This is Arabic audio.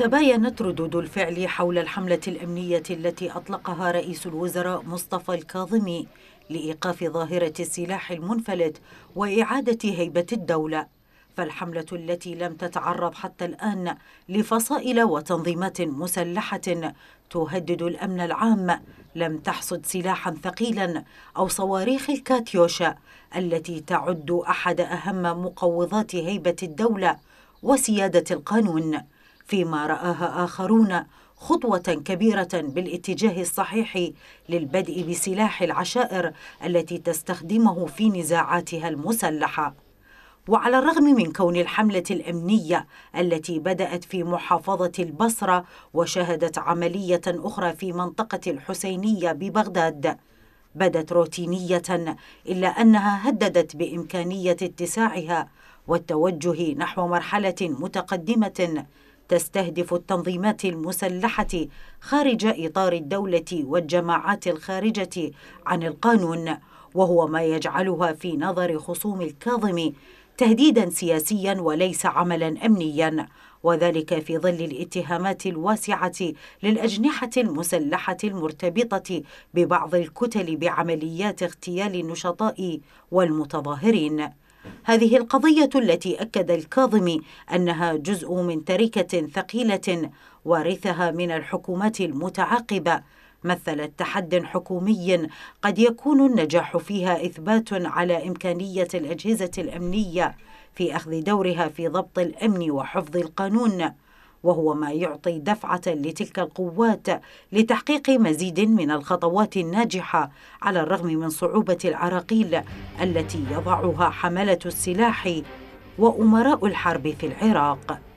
تباينت ردود الفعل حول الحملة الأمنية التي أطلقها رئيس الوزراء مصطفى الكاظمي لإيقاف ظاهرة السلاح المنفلت وإعادة هيبة الدولة فالحملة التي لم تتعرض حتى الآن لفصائل وتنظيمات مسلحة تهدد الأمن العام لم تحصد سلاحا ثقيلا أو صواريخ الكاتيوشا التي تعد أحد أهم مقوضات هيبة الدولة وسيادة القانون فيما راها اخرون خطوه كبيره بالاتجاه الصحيح للبدء بسلاح العشائر التي تستخدمه في نزاعاتها المسلحه وعلى الرغم من كون الحملة الأمنية التي بدأت في محافظة البصرة وشهدت عملية أخرى في منطقة الحسينية ببغداد بدت روتينية إلا أنها هددت بإمكانية اتساعها والتوجه نحو مرحلة متقدمة تستهدف التنظيمات المسلحة خارج إطار الدولة والجماعات الخارجة عن القانون وهو ما يجعلها في نظر خصوم الكاظم تهديدا سياسيا وليس عملا امنيا وذلك في ظل الاتهامات الواسعه للاجنحه المسلحه المرتبطه ببعض الكتل بعمليات اغتيال النشطاء والمتظاهرين هذه القضية التي أكد الكاظمي أنها جزء من تركة ثقيلة ورثها من الحكومات المتعاقبة مثلت تحد حكومي قد يكون النجاح فيها إثبات على إمكانية الأجهزة الأمنية في أخذ دورها في ضبط الأمن وحفظ القانون وهو ما يعطي دفعة لتلك القوات لتحقيق مزيد من الخطوات الناجحة على الرغم من صعوبة العراقيل التي يضعها حملة السلاح وأمراء الحرب في العراق